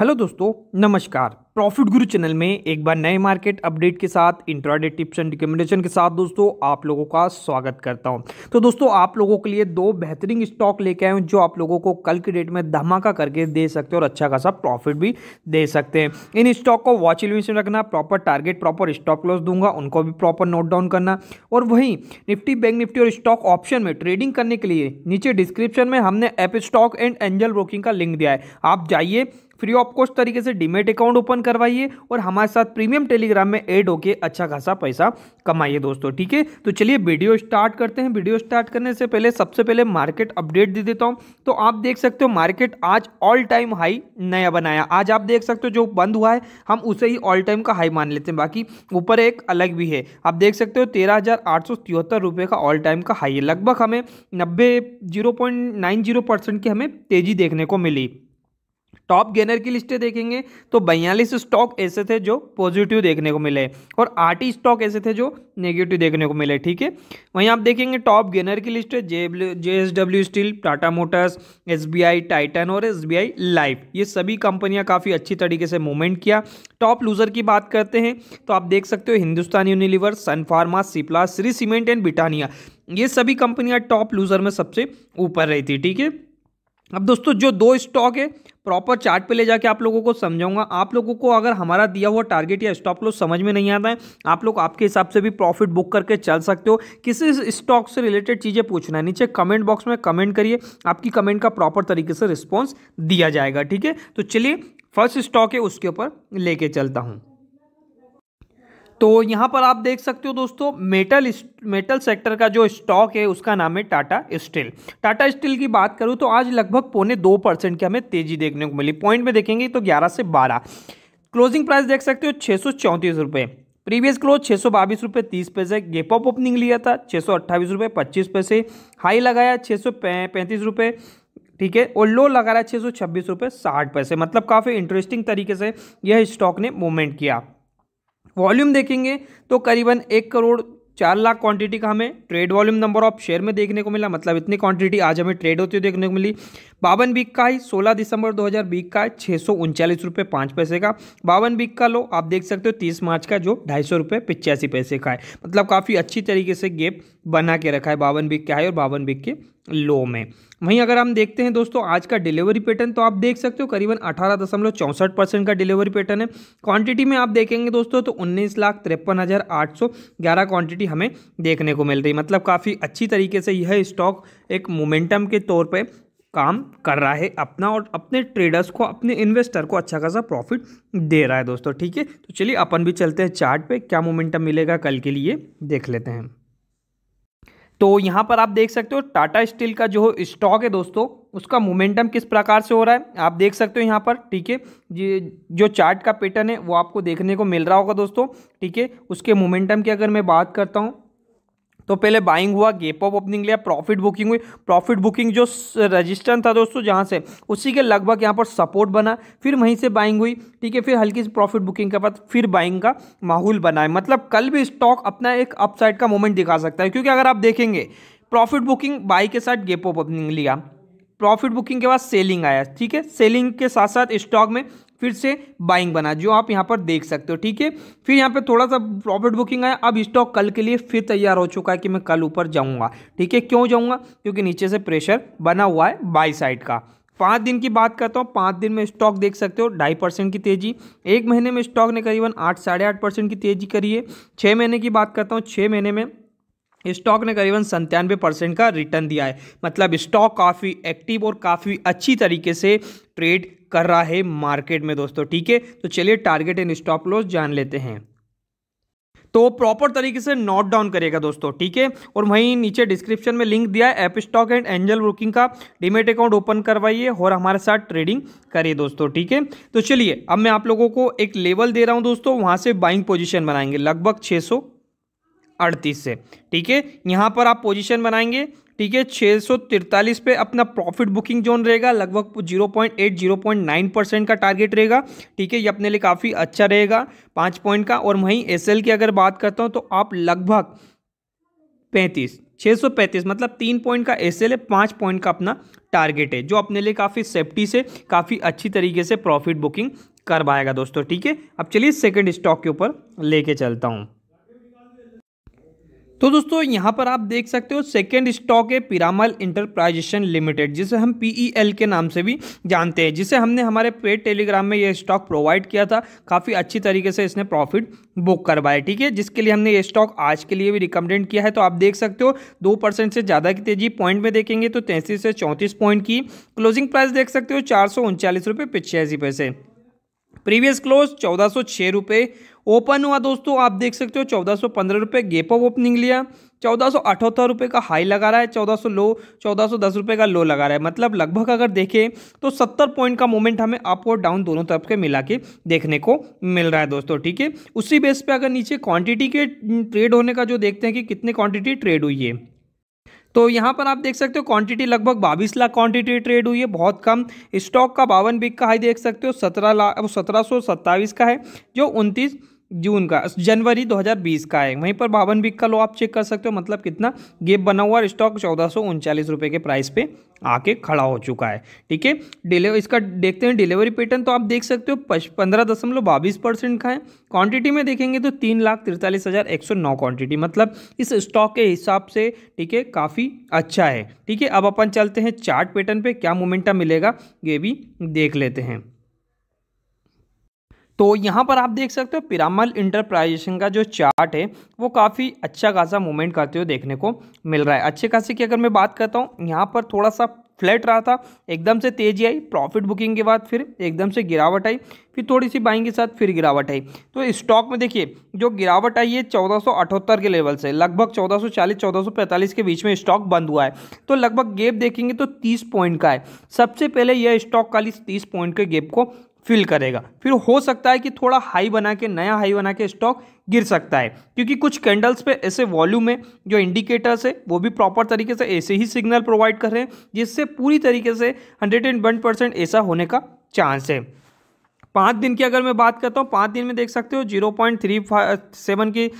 hello दोस्तों नमस्कार profit गुरु चैनल में एक बार नए मार्केट अपडेट के साथ इंट्राडे टिप्स एंड रिकमेंडेशन के साथ दोस्तों आप लोगों का स्वागत करता हूं तो दोस्तों आप लोगों के लिए दो बेहतरीन स्टॉक लेके आए हूं जो आप लोगों को कल की डेट में धमाका करके दे सकते हैं और अच्छा खासा प्रॉफिट भी दे सकते हैं इन स्टॉक को वॉच में रखना proper target proper stop loss दूंगा उनको भी प्रॉपर नोट डाउन करना और वहीं निफ्टी बैंक निफ्टी और स्टॉक ऑप्शन में ट्रेडिंग करने के लिए नीचे डिस्क्रिप्शन में हमने Upstox and Angel Broking का लिंक दिया है आप जाइए फ्री ऑफ कॉस्ट तरीके से डीमेट अकाउंट ओपन करवाइए और हमारे साथ प्रीमियम टेलीग्राम में एड होके अच्छा खासा पैसा कमाइए दोस्तों ठीक है तो चलिए वीडियो स्टार्ट करते हैं वीडियो स्टार्ट करने से पहले सबसे पहले मार्केट अपडेट दे देता हूँ तो आप देख सकते हो मार्केट आज ऑल टाइम हाई नया बनाया आज आप देख सकते हो जो बंद हुआ है हम उसे ही ऑल टाइम का हाई मान लेते हैं बाकी ऊपर एक अलग भी है आप देख सकते हो तेरह हज़ार आठ सौ तिहत्तर रुपये का ऑल टाइम का हाई है लगभग हमें नब्बे zero point nine zero percent की हमें तेज़ी देखने को मिली टॉप गेनर की लिस्टें देखेंगे तो बयालीस स्टॉक ऐसे थे जो पॉजिटिव देखने को मिले और आठ ही स्टॉक ऐसे थे जो नेगेटिव देखने को मिले ठीक है वहीं आप देखेंगे टॉप गेनर की लिस्ट है J S W steel Tata Motors S B I Titan और एस बी आई लाइफ ये सभी कंपनियां काफ़ी अच्छी तरीके से मूवमेंट किया टॉप लूजर की बात करते हैं तो आप देख सकते हो Hindustan Unilever Sun Pharma Cipla Shree cement and Britannia ये सभी कंपनियाँ टॉप लूजर में सबसे ऊपर रही थी ठीक है अब दोस्तों जो दो स्टॉक है प्रॉपर चार्ट पे ले जाके आप लोगों को समझाऊंगा आप लोगों को अगर हमारा दिया हुआ टारगेट या स्टॉप लॉस समझ में नहीं आता है आप लोग आपके हिसाब से भी प्रॉफिट बुक करके चल सकते हो किसी स्टॉक से रिलेटेड चीज़ें पूछना है नीचे कमेंट बॉक्स में कमेंट करिए आपकी कमेंट का प्रॉपर तरीके से रिस्पॉन्स दिया जाएगा ठीक है तो चलिए फर्स्ट स्टॉक है उसके ऊपर लेके चलता हूँ तो यहाँ पर आप देख सकते हो दोस्तों मेटल मेटल सेक्टर का जो स्टॉक है उसका नाम है टाटा स्टील टाटा स्टील की बात करूँ तो आज लगभग पौने दो परसेंट की हमें तेजी देखने को मिली पॉइंट में देखेंगे तो ग्यारह से बारह क्लोजिंग प्राइस देख सकते हो छः सौ चौंतीस रुपये प्रीवियस क्लोज छः सौ बाईस रुपये तीस पैसे गेप ऑफ ओपनिंग लिया था छः सौ अट्ठाईस रुपये पच्चीस पैसे हाई लगाया छः सौ पैंतीस रुपये ठीक है और लो लगा रहा है छः सौ छब्बीस रुपये साठ पैसे मतलब काफ़ी इंटरेस्टिंग तरीके से यह स्टॉक ने मूवमेंट किया वॉल्यूम देखेंगे तो करीबन एक करोड़ चार लाख क्वांटिटी का हमें trade volume number of share में देखने को मिला मतलब इतनी क्वांटिटी आज हमें ट्रेड होती हुई देखने को मिली बावन बीक का ही सोलह दिसंबर दो हज़ार बीक का है छः सौ उनचालीस रुपये पाँच पैसे का बावन बीक का लो आप देख सकते हो तीस मार्च का जो ढाई सौ रुपये पिचासी पैसे का है मतलब काफ़ी अच्छी तरीके से गेप बना के रखा है बावन बीक के हाई और बावन बीक के लो में वहीं अगर हम देखते हैं दोस्तों आज का डिलीवरी पैटर्न तो आप देख सकते हो करीबन अठारह दशमलव चौंसठ परसेंट का डिलीवरी पैटर्न है क्वांटिटी में आप देखेंगे दोस्तों तो उन्नीस लाख तिरपन हज़ार आठ सौ ग्यारह क्वांटिटी हमें देखने को मिल रही मतलब काफ़ी अच्छी तरीके से यह स्टॉक एक मोमेंटम के तौर पर काम कर रहा है अपना और अपने ट्रेडर्स को अपने इन्वेस्टर को अच्छा खासा प्रॉफिट दे रहा है दोस्तों ठीक है तो चलिए अपन भी चलते हैं चार्ट पे क्या मोमेंटम मिलेगा कल के लिए देख लेते हैं तो यहाँ पर आप देख सकते हो टाटा स्टील का जो स्टॉक है दोस्तों उसका मोमेंटम किस प्रकार से हो रहा है आप देख सकते हो यहाँ पर ठीक है जो चार्ट का पैटर्न है वो आपको देखने को मिल रहा होगा दोस्तों ठीक है उसके मोमेंटम की अगर मैं बात करता हूँ तो पहले बाइंग हुआ गेप ऑफ ओपनिंग लिया प्रॉफिट बुकिंग हुई प्रॉफिट बुकिंग जो रजिस्टर था दोस्तों जहाँ से उसी के लगभग यहाँ पर सपोर्ट बना फिर वहीं से बाइंग हुई ठीक है फिर हल्की सी प्रॉफिट बुकिंग के बाद फिर बाइंग का माहौल बना है मतलब कल भी स्टॉक अपना एक अपसाइड का मोमेंट दिखा सकता है क्योंकि अगर आप देखेंगे प्रॉफिट बुकिंग बाई के साथ गेप ऑफ ओपनिंग लिया प्रॉफिट बुकिंग के बाद सेलिंग आया ठीक है सेलिंग के साथ साथ स्टॉक में फिर से बाइंग बना जो आप यहाँ पर देख सकते हो ठीक है फिर यहाँ पर थोड़ा सा प्रॉफिट बुकिंग आया अब स्टॉक कल के लिए फिर तैयार हो चुका है कि मैं कल ऊपर जाऊँगा ठीक है क्यों जाऊँगा क्योंकि नीचे से प्रेशर बना हुआ है बाई साइड का पाँच दिन की बात करता हूँ पाँच दिन में स्टॉक देख सकते हो ढाई परसेंट की तेज़ी एक महीने में स्टॉक ने करीबन आठ साढ़े आठ परसेंट की तेज़ी करी है छः महीने की बात करता हूँ छः महीने में स्टॉक ने करीबन संतानवे परसेंट का रिटर्न दिया है मतलब स्टॉक काफ़ी एक्टिव और काफ़ी अच्छी तरीके से ट्रेड कर रहा है मार्केट में दोस्तों ठीक है तो चलिए टारगेट एंड स्टॉप लॉस जान लेते हैं तो प्रॉपर तरीके से नोट डाउन करेगा दोस्तों ठीक है और वहीं नीचे डिस्क्रिप्शन में लिंक दिया है Upstox and Angel Broking का डीमेट अकाउंट ओपन करवाइए और हमारे साथ ट्रेडिंग करिए दोस्तों ठीक है तो चलिए अब मैं आप लोगों को एक लेवल दे रहा हूं दोस्तों वहां से बाइंग पोजिशन बनाएंगे लगभग छः अड़तीस से ठीक है यहाँ पर आप पोजिशन बनाएंगे ठीक है छः सौ तिरतालीस पे अपना प्रॉफिट बुकिंग जोन रहेगा लगभग zero point eight zero point nine percent का टारगेट रहेगा ठीक है ये अपने लिए काफ़ी अच्छा रहेगा पाँच पॉइंट का और वहीं एस की अगर बात करता हूँ तो आप लगभग पैंतीस छः सौ पैंतीस मतलब तीन पॉइंट का एस एल है पाँच पॉइंट का अपना टारगेट है जो अपने लिए काफ़ी सेफ्टी से काफ़ी अच्छी तरीके से प्रॉफिट बुकिंग करवाएगा दोस्तों ठीक है अब चलिए सेकंड स्टॉक के ऊपर लेके चलता हूँ तो दोस्तों यहाँ पर आप देख सकते हो सेकेंड स्टॉक है पिरामल इंटरप्राइजेशन लिमिटेड जिसे हम पीईएल e के नाम से भी जानते हैं जिसे हमने हमारे पेड टेलीग्राम में यह स्टॉक प्रोवाइड किया था काफ़ी अच्छी तरीके से इसने प्रॉफिट बुक करवाया ठीक है जिसके लिए हमने ये स्टॉक आज के लिए भी रिकमेंड किया है तो आप देख सकते हो दो परसेंट से ज़्यादा की तेजी पॉइंट में देखेंगे तो तैंतीस से चौंतीस पॉइंट की क्लोजिंग प्राइस देख सकते हो चार सौ पैसे प्रीवियस क्लोज चौदह सौ छः रुपये ओपन हुआ दोस्तों आप देख सकते हो चौदह सौ पंद्रह रुपये गेप ऑफ ओपनिंग लिया चौदह सौ अठहत्तर रुपये का हाई लगा रहा है चौदह सौ लो चौदह सौ दस रुपये का लो लगा रहा है मतलब लगभग अगर देखें तो सत्तर पॉइंट का मोमेंट हमें अप और डाउन दोनों तरफ के मिला के देखने को मिल रहा है दोस्तों ठीक है उसी बेस पे अगर नीचे क्वांटिटी के ट्रेड होने का जो देखते हैं कि कितने क्वांटिटी ट्रेड हुई है तो यहाँ पर आप देख सकते हो क्वांटिटी लगभग बाईस लाख क्वांटिटी ट्रेड हुई है बहुत कम स्टॉक का बावन बिग का हाई देख सकते हो सत्रह लाख सत्रह सौ सत्ताईस का है जो उनतीस जून का जनवरी 2020 का है वहीं पर बावन बिक का लो आप चेक कर सकते हो मतलब कितना गेप बना हुआ और स्टॉक चौदह सौ रुपये के प्राइस पे आके खड़ा हो चुका है ठीक है डिले इसका देखते हैं डिलीवरी पैटर्न तो आप देख सकते हो पंद्रह दशमलव बाईस परसेंट का है क्वांटिटी में देखेंगे तो तीन लाख तिरतालीस हज़ार एक सौ नौ क्वान्टिटी मतलब इस स्टॉक के हिसाब से ठीक है काफ़ी अच्छा है ठीक है अब अपन चलते हैं चार्ट पैटर्न पे क्या मोमेंटा मिलेगा ये भी देख लेते हैं तो यहाँ पर आप देख सकते हो पिरामल इंटरप्राइजेशन का जो चार्ट है वो काफ़ी अच्छा खासा मूवमेंट करते हुए देखने को मिल रहा है अच्छे खासे की अगर मैं बात करता हूँ यहाँ पर थोड़ा सा फ्लैट रहा था एकदम से तेजी आई प्रॉफिट बुकिंग के बाद फिर एकदम से गिरावट आई फिर थोड़ी सी बाइंग के साथ फिर गिरावट आई तो स्टॉक में देखिए जो गिरावट आई है चौदह के लेवल से लगभग 1440 1445 के बीच में स्टॉक बंद हुआ है तो लगभग गेप देखेंगे तो 30 पॉइंट का है सबसे पहले यह स्टॉक काली 30 पॉइंट के गेप को फिल करेगा फिर हो सकता है कि थोड़ा हाई बना के नया हाई बना के स्टॉक गिर सकता है क्योंकि कुछ कैंडल्स पे ऐसे वॉल्यूम है जो इंडिकेटर्स है वो भी प्रॉपर तरीके से ऐसे ही सिग्नल प्रोवाइड कर रहे हैं जिससे पूरी तरीके से हंड्रेड एंड वन परसेंट ऐसा होने का चांस है पाँच दिन की अगर मैं बात करता हूँ पाँच दिन में देख सकते हो जीरो पॉइंट थ्री सेवन की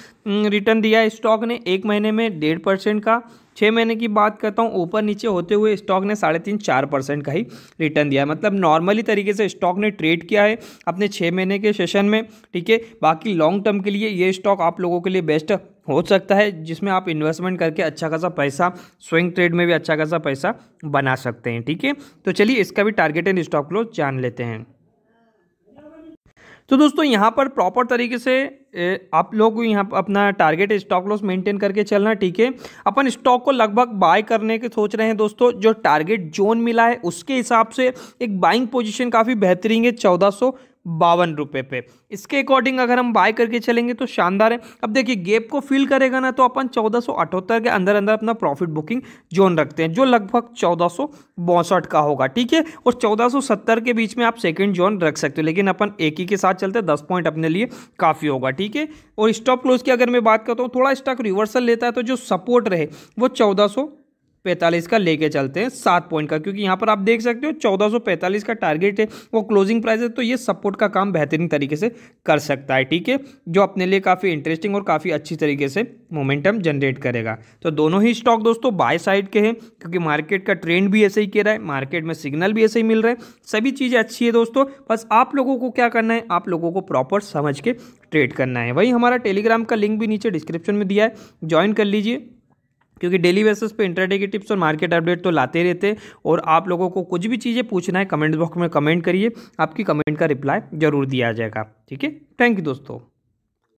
रिटर्न दिया है स्टॉक ने एक महीने में डेढ़ परसेंट का छः महीने की बात करता हूँ ऊपर नीचे होते हुए स्टॉक ने साढ़े तीन चार परसेंट का ही रिटर्न दिया है मतलब नॉर्मली तरीके से स्टॉक ने ट्रेड किया है अपने छः महीने के सेशन में ठीक है बाकी लॉन्ग टर्म के लिए ये स्टॉक आप लोगों के लिए बेस्ट हो सकता है जिसमें आप इन्वेस्टमेंट करके अच्छा खासा पैसा स्विंग ट्रेड में भी अच्छा खासा पैसा बना सकते हैं ठीक है तो चलिए इसका भी टारगेट एंड स्टॉक लोग जान लेते हैं तो दोस्तों यहाँ पर प्रॉपर तरीके से आप लोग यहाँ अपना टारगेट स्टॉक लॉस मेंटेन करके चलना ठीक है अपन स्टॉक को लगभग बाय करने के सोच रहे हैं दोस्तों जो टारगेट जोन मिला है उसके हिसाब से एक बाइंग पोजीशन काफ़ी बेहतरीन है चौदह बावन रुपये पे इसके अकॉर्डिंग अगर हम बाय करके चलेंगे तो शानदार है अब देखिए गेप को फिल करेगा ना तो अपन चौदह के अंदर अंदर अपना प्रॉफिट बुकिंग जोन रखते हैं जो लगभग चौदह का होगा ठीक है और चौदह के बीच में आप सेकेंड जोन रख सकते हो लेकिन अपन एक ही के साथ चलते दस पॉइंट अपने लिए काफ़ी होगा ठीक है और स्टॉप क्लोज की अगर मैं बात करता हूँ थोड़ा स्टॉक रिवर्सल लेता है तो जो सपोर्ट रहे वो चौदह पैंतालीस का लेके चलते हैं सात पॉइंट का क्योंकि यहाँ पर आप देख सकते हो चौदह सौ पैंतालीस का टारगेट है वो क्लोजिंग प्राइस है तो ये सपोर्ट का काम बेहतरीन तरीके से कर सकता है ठीक है जो अपने लिए काफ़ी इंटरेस्टिंग और काफ़ी अच्छी तरीके से मोमेंटम जनरेट करेगा तो दोनों ही स्टॉक दोस्तों बाय साइड के हैं क्योंकि मार्केट का ट्रेंड भी ऐसे ही कह रहा है मार्केट में सिग्नल भी ऐसे ही मिल रहा है सभी चीज़ें अच्छी है दोस्तों बस आप लोगों को क्या करना है आप लोगों को प्रॉपर समझ के ट्रेड करना है वही हमारा टेलीग्राम का लिंक भी नीचे डिस्क्रिप्शन में दिया है ज्वाइन कर लीजिए क्योंकि डेली बेसिस पे इंटरडे के टिप्स और मार्केट अपडेट तो लाते रहते और आप लोगों को कुछ भी चीज़ें पूछना है कमेंट बॉक्स में कमेंट करिए आपकी कमेंट का रिप्लाई ज़रूर दिया जाएगा ठीक है थैंक यू दोस्तों